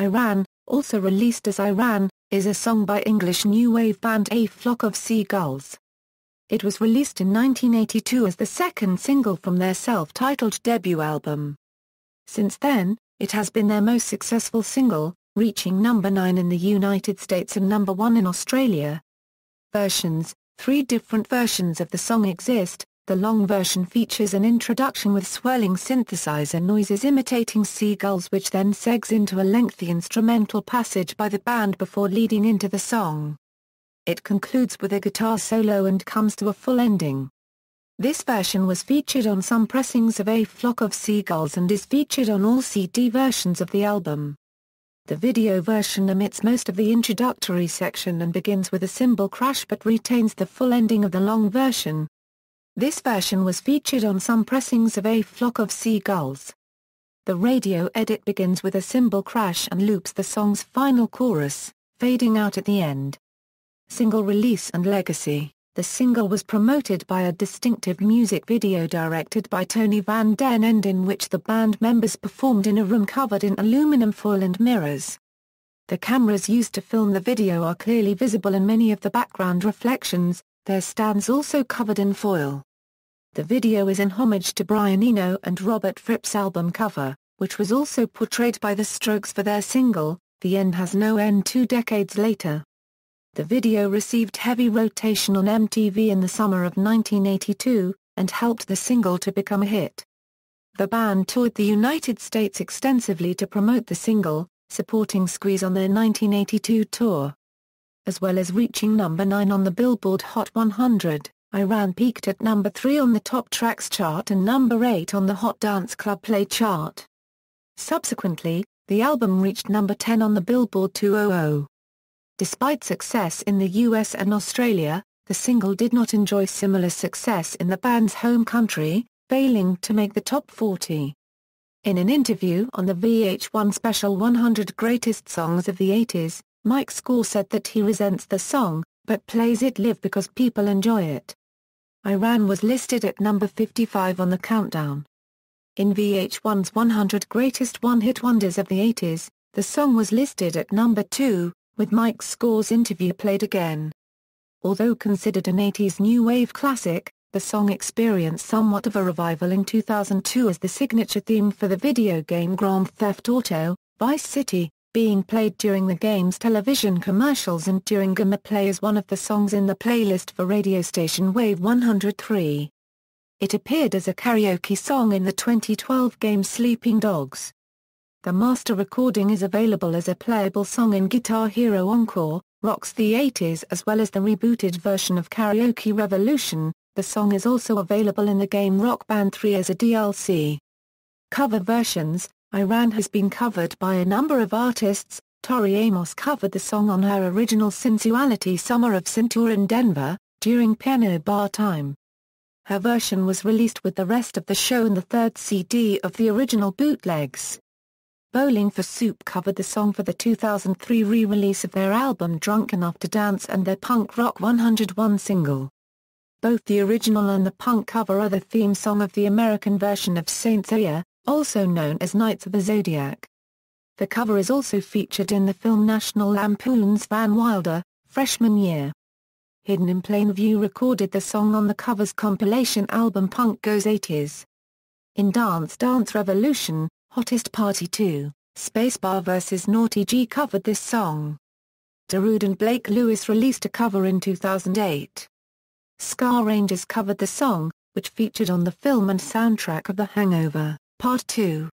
Iran, also released as Iran, is a song by English new wave band A Flock of Seagulls. It was released in 1982 as the second single from their self-titled debut album. Since then, it has been their most successful single, reaching number 9 in the United States and number 1 in Australia. Versions Three different versions of the song exist, the long version features an introduction with swirling synthesizer noises imitating seagulls which then segs into a lengthy instrumental passage by the band before leading into the song. It concludes with a guitar solo and comes to a full ending. This version was featured on some pressings of A Flock of Seagulls and is featured on all CD versions of the album. The video version omits most of the introductory section and begins with a cymbal crash but retains the full ending of the long version, this version was featured on some pressings of A Flock of Seagulls. The radio edit begins with a cymbal crash and loops the song's final chorus, fading out at the end. Single release and legacy The single was promoted by a distinctive music video directed by Tony Van Den End in which the band members performed in a room covered in aluminum foil and mirrors. The cameras used to film the video are clearly visible in many of the background reflections, their stands also covered in foil. The video is in homage to Brian Eno and Robert Fripp's album cover, which was also portrayed by The Strokes for their single, The End Has No End two decades later. The video received heavy rotation on MTV in the summer of 1982, and helped the single to become a hit. The band toured the United States extensively to promote the single, supporting Squeeze on their 1982 tour as well as reaching number 9 on the Billboard Hot 100. Iran peaked at number 3 on the Top Tracks chart and number 8 on the Hot Dance Club Play chart. Subsequently, the album reached number 10 on the Billboard 200. Despite success in the US and Australia, the single did not enjoy similar success in the band's home country, failing to make the top 40. In an interview on the VH1 special 100 Greatest Songs of the 80s, Mike Score said that he resents the song, but plays it live because people enjoy it. Iran was listed at number 55 on the countdown. In VH1's 100 Greatest One-Hit Wonders of the 80s, the song was listed at number 2, with Mike Score's interview played again. Although considered an 80s new wave classic, the song experienced somewhat of a revival in 2002 as the signature theme for the video game Grand Theft Auto, Vice City, being played during the game's television commercials and during play as one of the songs in the playlist for radio station Wave 103. It appeared as a karaoke song in the 2012 game Sleeping Dogs. The master recording is available as a playable song in Guitar Hero Encore, Rocks the 80s as well as the rebooted version of Karaoke Revolution, the song is also available in the game Rock Band 3 as a DLC. Cover versions, Iran has been covered by a number of artists, Tori Amos covered the song on her original Sensuality Summer of Cintur in Denver, during piano bar time. Her version was released with the rest of the show in the third CD of the original bootlegs. Bowling for Soup covered the song for the 2003 re-release of their album Drunk Enough to Dance and their punk rock 101 single. Both the original and the punk cover are the theme song of the American version of Saint Seiya, also known as Knights of the Zodiac. The cover is also featured in the film National Lampoon's Van Wilder, Freshman Year. Hidden in Plain View recorded the song on the cover's compilation album Punk Goes 80s. In Dance Dance Revolution, Hottest Party 2, Spacebar vs. Naughty G covered this song. Darude and Blake Lewis released a cover in 2008. Scar Rangers covered the song, which featured on the film and soundtrack of The Hangover. Part 2.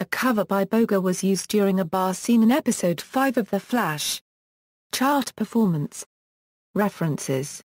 A cover by Boga was used during a bar scene in episode 5 of The Flash. Chart performance. References